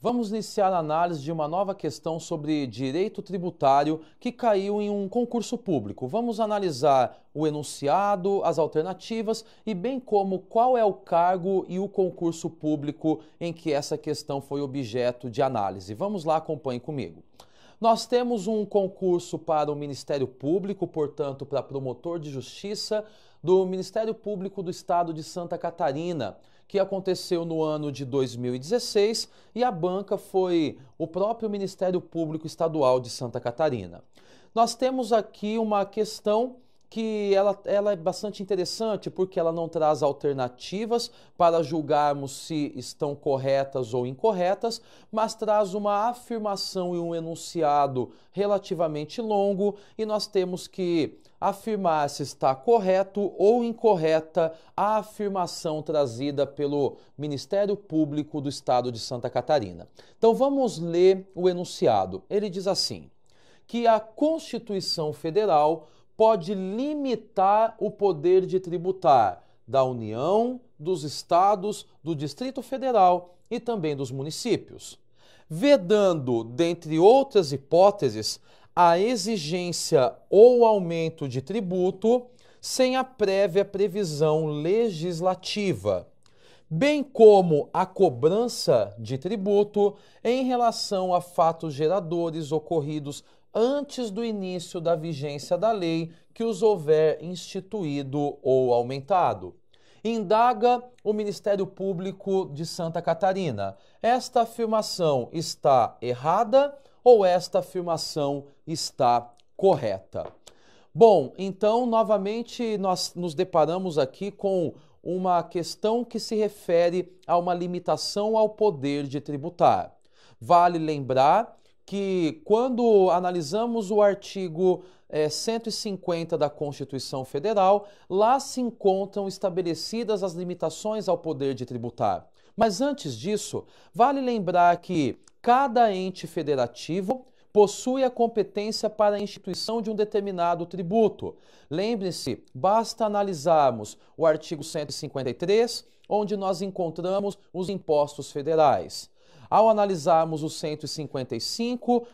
Vamos iniciar a análise de uma nova questão sobre direito tributário que caiu em um concurso público. Vamos analisar o enunciado, as alternativas e bem como qual é o cargo e o concurso público em que essa questão foi objeto de análise. Vamos lá, acompanhe comigo. Nós temos um concurso para o Ministério Público, portanto, para promotor de justiça do Ministério Público do Estado de Santa Catarina que aconteceu no ano de 2016 e a banca foi o próprio Ministério Público Estadual de Santa Catarina. Nós temos aqui uma questão que ela, ela é bastante interessante porque ela não traz alternativas para julgarmos se estão corretas ou incorretas, mas traz uma afirmação e um enunciado relativamente longo e nós temos que afirmar se está correto ou incorreta a afirmação trazida pelo Ministério Público do Estado de Santa Catarina. Então vamos ler o enunciado. Ele diz assim: que a Constituição Federal pode limitar o poder de tributar da União, dos estados, do Distrito Federal e também dos municípios, vedando, dentre outras hipóteses, a exigência ou aumento de tributo sem a prévia previsão legislativa, bem como a cobrança de tributo em relação a fatos geradores ocorridos antes do início da vigência da lei que os houver instituído ou aumentado. Indaga o Ministério Público de Santa Catarina. Esta afirmação está errada ou esta afirmação está correta? Bom, então novamente nós nos deparamos aqui com uma questão que se refere a uma limitação ao poder de tributar. Vale lembrar que quando analisamos o artigo é, eh, 150 da Constituição Federal, lá se encontram estabelecidas as limitações ao poder de tributar. Mas antes disso, vale lembrar que cada ente federativo possui a competência para a instituição de um determinado tributo. Lembre-se, basta analisarmos o artigo 153, onde nós encontramos os impostos federais. Ao analisarmos o 155,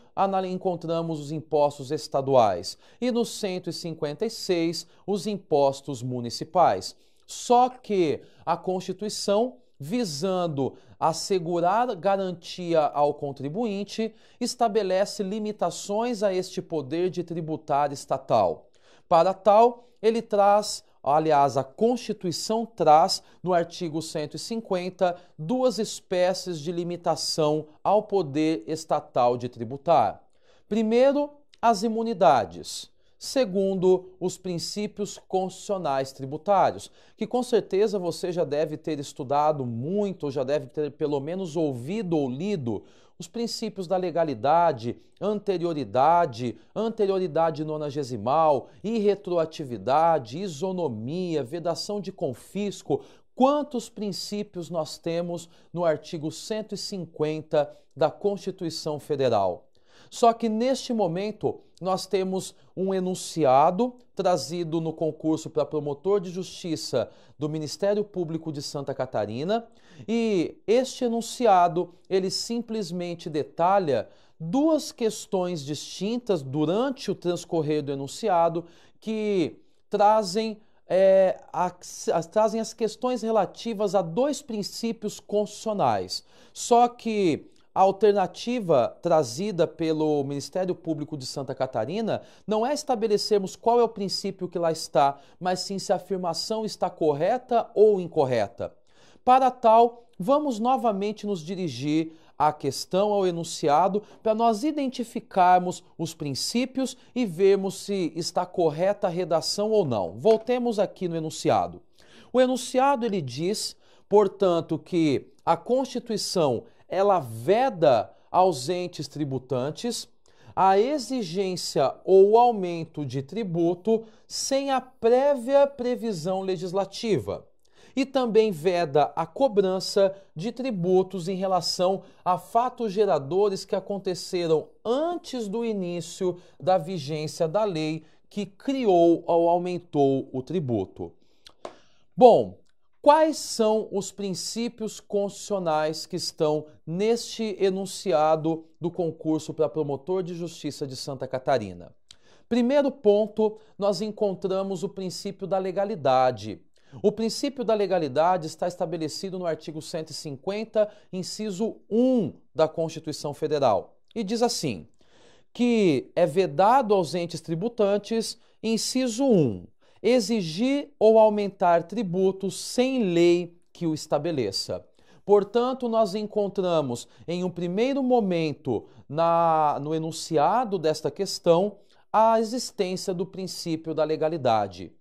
encontramos os impostos estaduais e no 156, os impostos municipais. Só que a Constituição, visando assegurar garantia ao contribuinte, estabelece limitações a este poder de tributar estatal. Para tal, ele traz aliás, a Constituição traz no artigo 150 duas espécies de limitação ao poder estatal de tributar. Primeiro, as imunidades segundo os princípios constitucionais tributários, que com certeza você já deve ter estudado muito, já deve ter pelo menos ouvido ou lido os princípios da legalidade, anterioridade, anterioridade nonagesimal, irretroatividade, isonomia, vedação de confisco. Quantos princípios nós temos no artigo 150 da Constituição Federal? Só que neste momento nós temos um enunciado trazido no concurso para promotor de justiça do Ministério Público de Santa Catarina, e este enunciado ele simplesmente detalha duas questões distintas durante o transcorrer do enunciado que trazem é, a, a, trazem as questões relativas a dois princípios constitucionais. Só que a alternativa trazida pelo Ministério Público de Santa Catarina não é estabelecermos qual é o princípio que lá está, mas sim se a afirmação está correta ou incorreta. Para tal, vamos novamente nos dirigir à questão, ao enunciado, para nós identificarmos os princípios e vermos se está correta a redação ou não. Voltemos aqui no enunciado. O enunciado ele diz, portanto, que a Constituição ela veda aos entes tributantes a exigência ou aumento de tributo sem a prévia previsão legislativa. E também veda a cobrança de tributos em relação a fatos geradores que aconteceram antes do início da vigência da lei que criou ou aumentou o tributo. Bom, Quais são os princípios constitucionais que estão neste enunciado do concurso para promotor de justiça de Santa Catarina? Primeiro ponto, nós encontramos o princípio da legalidade. O princípio da legalidade está estabelecido no artigo 150, inciso 1 da Constituição Federal, e diz assim: que é vedado aos entes tributantes, inciso 1, exigir ou aumentar tributos sem lei que o estabeleça. Portanto, nós encontramos em um primeiro momento na, no enunciado desta questão a existência do princípio da legalidade.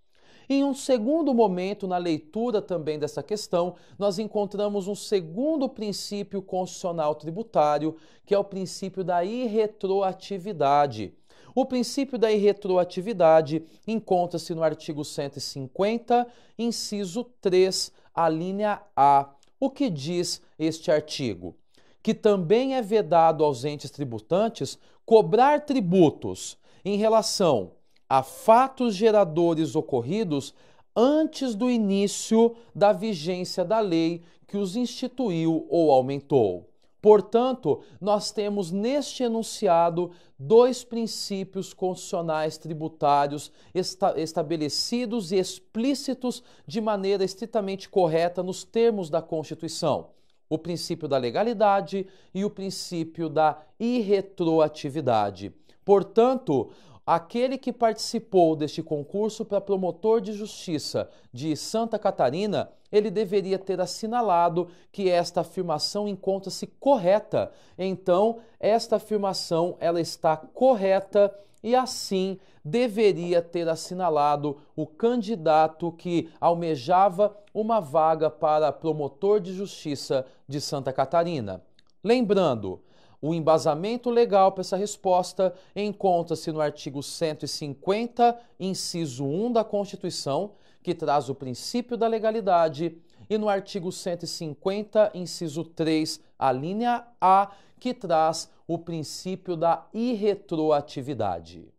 Em um segundo momento, na leitura também dessa questão, nós encontramos um segundo princípio constitucional tributário, que é o princípio da irretroatividade o princípio da irretroatividade encontra-se no artigo 150, inciso 3, a linha A. O que diz este artigo? Que também é vedado aos entes tributantes cobrar tributos em relação a fatos geradores ocorridos antes do início da vigência da lei que os instituiu ou aumentou. Portanto, nós temos neste enunciado dois princípios constitucionais tributários esta estabelecidos e explícitos de maneira estritamente correta nos termos da Constituição: o princípio da legalidade e o princípio da irretroatividade. Portanto, Aquele que participou deste concurso para promotor de justiça de Santa Catarina, ele deveria ter assinalado que esta afirmação encontra-se correta. Então, esta afirmação ela está correta e assim deveria ter assinalado o candidato que almejava uma vaga para promotor de justiça de Santa Catarina. Lembrando, o embasamento legal para essa resposta encontra-se no artigo 150, inciso 1 da Constituição, que traz o princípio da legalidade, e no artigo 150, inciso 3, a linha A, que traz o princípio da irretroatividade.